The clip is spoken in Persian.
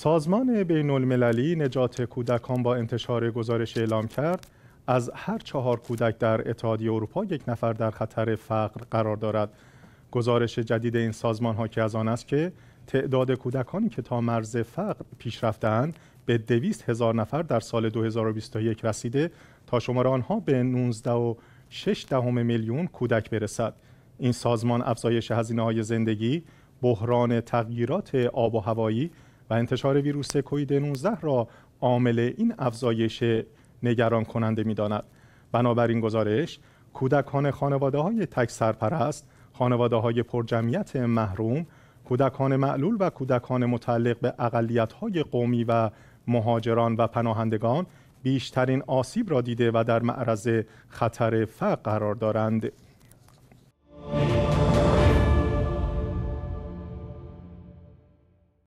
سازمان بین المللی نجات کودکان با انتشار گزارش اعلام کرد از هر چهار کودک در اتحادیه اروپا یک نفر در خطر فقر قرار دارد گزارش جدید این سازمان ها که از آن است که تعداد کودکانی که تا مرز فقر پیش رفتهاند به دویست هزار نفر در سال 2021 رسیده تا شمار آنها به 19 و میلیون کودک برسد این سازمان افزایش هزینه های زندگی بحران تغییرات آب و هوایی و انتشار ویروس کوید 19 را عامل این افزایش نگران کننده می داند. بنابراین گزارش کودکان خانواده های تک سرپرست، خانواده های پرجمعیت محروم، کودکان معلول و کودکان متعلق به اقلیت های قومی و مهاجران و پناهندگان بیشترین آسیب را دیده و در معرض خطر فقر قرار دارند.